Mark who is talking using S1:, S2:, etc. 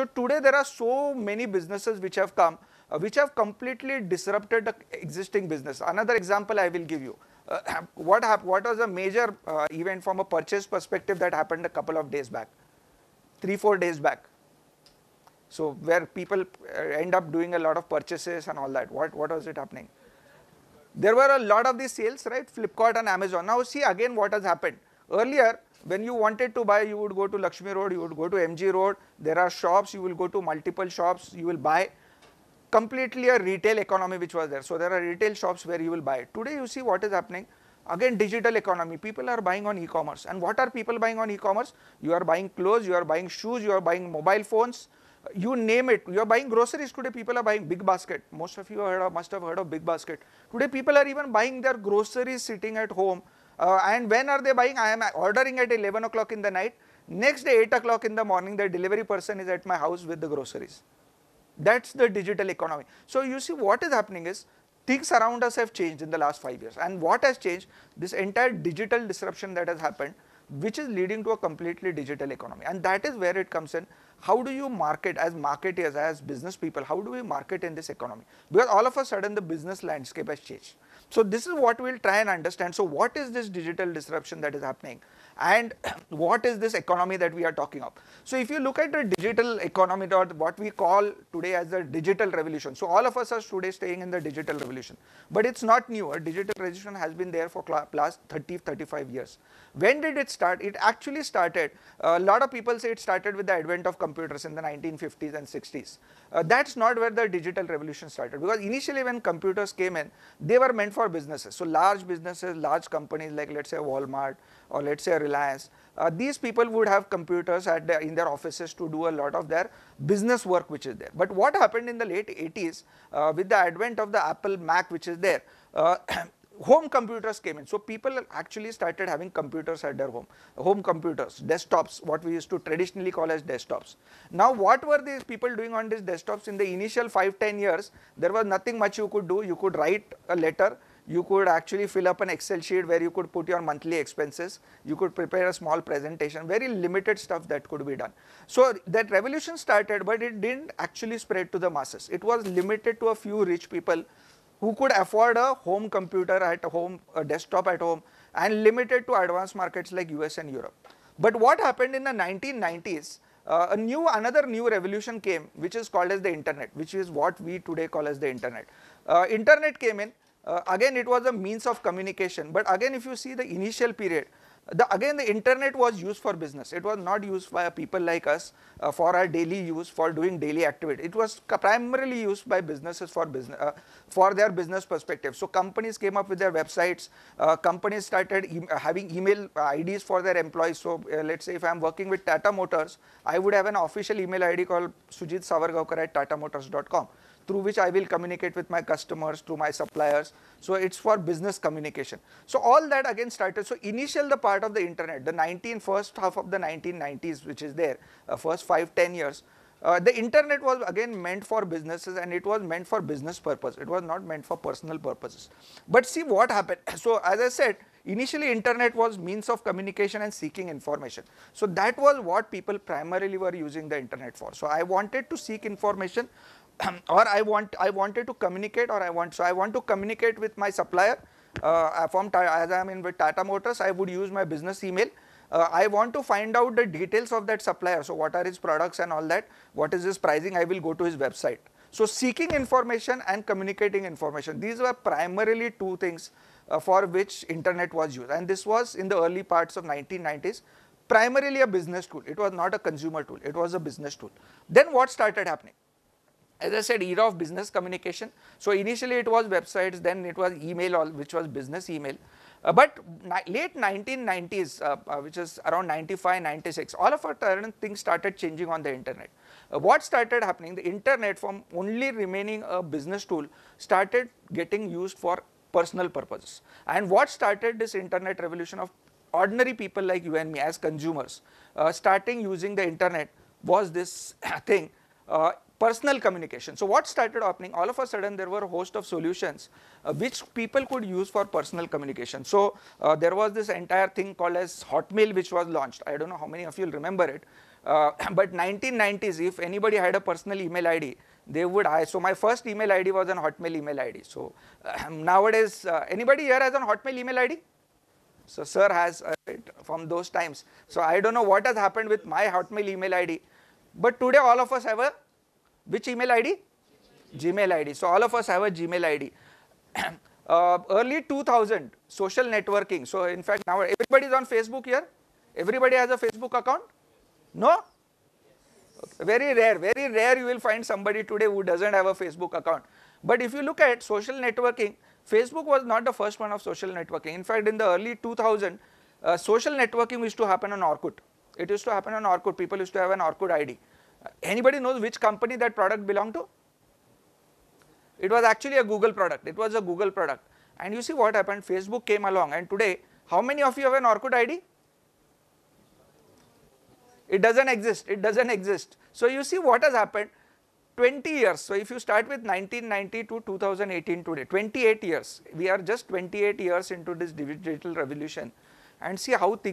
S1: So today there are so many businesses which have come, uh, which have completely disrupted the existing business. Another example I will give you. Uh, what, what was a major uh, event from a purchase perspective that happened a couple of days back, three, four days back. So where people uh, end up doing a lot of purchases and all that. What, what was it happening? There were a lot of these sales, right? Flipkart and Amazon. Now see again what has happened. Earlier, when you wanted to buy, you would go to Lakshmi Road, you would go to MG Road, there are shops, you will go to multiple shops, you will buy completely a retail economy which was there. So, there are retail shops where you will buy. Today you see what is happening, again digital economy, people are buying on e-commerce and what are people buying on e-commerce? You are buying clothes, you are buying shoes, you are buying mobile phones, you name it, you are buying groceries today, people are buying big basket. Most of you heard of, must have heard of big basket. Today people are even buying their groceries sitting at home uh, and when are they buying? I am ordering at 11 o'clock in the night. Next day 8 o'clock in the morning the delivery person is at my house with the groceries. That's the digital economy. So you see what is happening is things around us have changed in the last 5 years and what has changed? This entire digital disruption that has happened which is leading to a completely digital economy and that is where it comes in how do you market as marketers, as business people, how do we market in this economy? Because all of a sudden the business landscape has changed. So this is what we'll try and understand. So what is this digital disruption that is happening? And what is this economy that we are talking of? So if you look at the digital economy or what we call today as the digital revolution. So all of us are today staying in the digital revolution, but it's not new. A digital revolution has been there for last 30, 35 years. When did it start? It actually started, a lot of people say it started with the advent of computers computers in the 1950s and 60s. Uh, that's not where the digital revolution started because initially when computers came in, they were meant for businesses. So large businesses, large companies like let's say Walmart or let's say Reliance, uh, these people would have computers in their offices to do a lot of their business work which is there. But what happened in the late 80s uh, with the advent of the Apple Mac which is there, uh, home computers came in. So people actually started having computers at their home, home computers, desktops, what we used to traditionally call as desktops. Now what were these people doing on these desktops in the initial 5-10 years, there was nothing much you could do, you could write a letter, you could actually fill up an excel sheet where you could put your monthly expenses, you could prepare a small presentation, very limited stuff that could be done. So that revolution started but it didn't actually spread to the masses, it was limited to a few rich people who could afford a home computer at home, a desktop at home and limited to advanced markets like US and Europe. But what happened in the 1990s, uh, a new, another new revolution came which is called as the internet, which is what we today call as the internet. Uh, internet came in, uh, again it was a means of communication, but again if you see the initial period, the, again the internet was used for business. It was not used by people like us uh, for our daily use for doing daily activity. It was primarily used by businesses for business uh, for their business perspective. So companies came up with their websites. Uh, companies started e uh, having email uh, IDs for their employees. So uh, let's say if I am working with Tata Motors, I would have an official email ID called Sujit Savargaonkar at tatamotors.com through which I will communicate with my customers, through my suppliers. So it's for business communication. So all that again started. So initial the part of the internet, the 19 first half of the 1990s, which is there, uh, first five ten years. Uh, the internet was again meant for businesses and it was meant for business purpose. It was not meant for personal purposes. But see what happened. So as I said, initially internet was means of communication and seeking information. So that was what people primarily were using the internet for. So I wanted to seek information or I want I wanted to communicate or I want so I want to communicate with my supplier uh, from as I am in with Tata Motors I would use my business email. Uh, I want to find out the details of that supplier. So what are his products and all that, what is his pricing, I will go to his website. So seeking information and communicating information, these were primarily two things uh, for which internet was used and this was in the early parts of 1990s primarily a business tool, it was not a consumer tool, it was a business tool. Then what started happening? as I said era of business communication. So, initially it was websites then it was email all which was business email. Uh, but late 1990s uh, uh, which is around 95, 96 all of a sudden things started changing on the internet. Uh, what started happening the internet from only remaining a business tool started getting used for personal purposes. And what started this internet revolution of ordinary people like you and me as consumers uh, starting using the internet was this thing uh, personal communication. So what started happening? All of a sudden there were a host of solutions uh, which people could use for personal communication. So uh, there was this entire thing called as Hotmail which was launched. I don't know how many of you will remember it. Uh, but 1990s, if anybody had a personal email ID, they would I, so my first email ID was an Hotmail email ID. So nowadays, uh, anybody here has an Hotmail email ID? So sir has uh, from those times. So I don't know what has happened with my Hotmail email ID. But today all of us have a which email ID? Gmail ID. So all of us have a Gmail ID. uh, early 2000, social networking. So in fact, now everybody is on Facebook here. Everybody has a Facebook account. No? Very rare, very rare you will find somebody today who doesn't have a Facebook account. But if you look at social networking, Facebook was not the first one of social networking. In fact, in the early 2000, uh, social networking used to happen on Orkut. It used to happen on Orkut. People used to have an Orkut ID. Anybody knows which company that product belonged to? It was actually a Google product. It was a Google product. And you see what happened, Facebook came along and today how many of you have an Orkut ID? It doesn't exist, it doesn't exist. So you see what has happened, 20 years. So if you start with 1990 to 2018 today, 28 years, we are just 28 years into this digital revolution and see how things